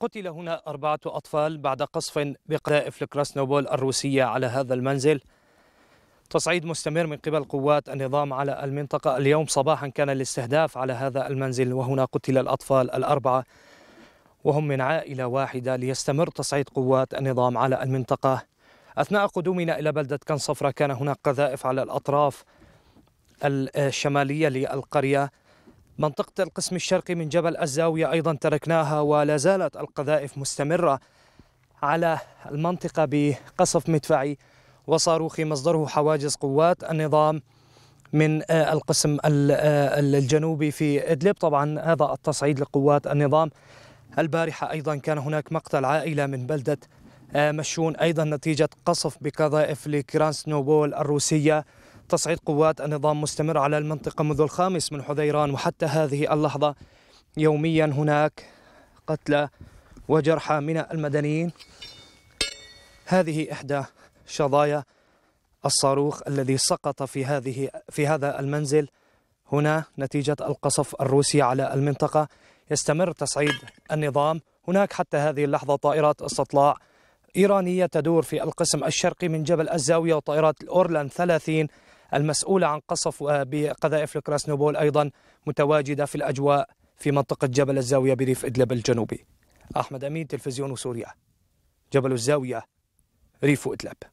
قتل هنا أربعة أطفال بعد قصف بقذائف الكراسنوبول الروسية على هذا المنزل تصعيد مستمر من قبل قوات النظام على المنطقة اليوم صباحا كان الاستهداف على هذا المنزل وهنا قتل الأطفال الأربعة وهم من عائلة واحدة ليستمر تصعيد قوات النظام على المنطقة أثناء قدومنا إلى بلدة كنصفرة كان هناك قذائف على الأطراف الشمالية للقرية منطقة القسم الشرقي من جبل الزاوية أيضا تركناها ولا زالت القذائف مستمرة على المنطقة بقصف مدفعي وصاروخي مصدره حواجز قوات النظام من آه، القسم آه، الجنوبي في إدلب طبعا هذا التصعيد لقوات النظام البارحة أيضا كان هناك مقتل عائلة من بلدة آه، مشون أيضا نتيجة قصف بقذائف لكرانسنوبول الروسية تصعيد قوات النظام مستمر على المنطقة منذ الخامس من حذيران وحتى هذه اللحظة يوميا هناك قتلى وجرحى من المدنيين هذه إحدى شظايا الصاروخ الذي سقط في هذه في هذا المنزل هنا نتيجة القصف الروسي على المنطقة يستمر تصعيد النظام هناك حتى هذه اللحظة طائرات استطلاع إيرانية تدور في القسم الشرقي من جبل الزاوية وطائرات الأورلان 30 المسؤولة عن قصف آه، بقذائف الكراسنوبول أيضا متواجدة في الأجواء في منطقة جبل الزاوية بريف إدلب الجنوبي أحمد أمين تلفزيون سوريا جبل الزاوية ريف إدلب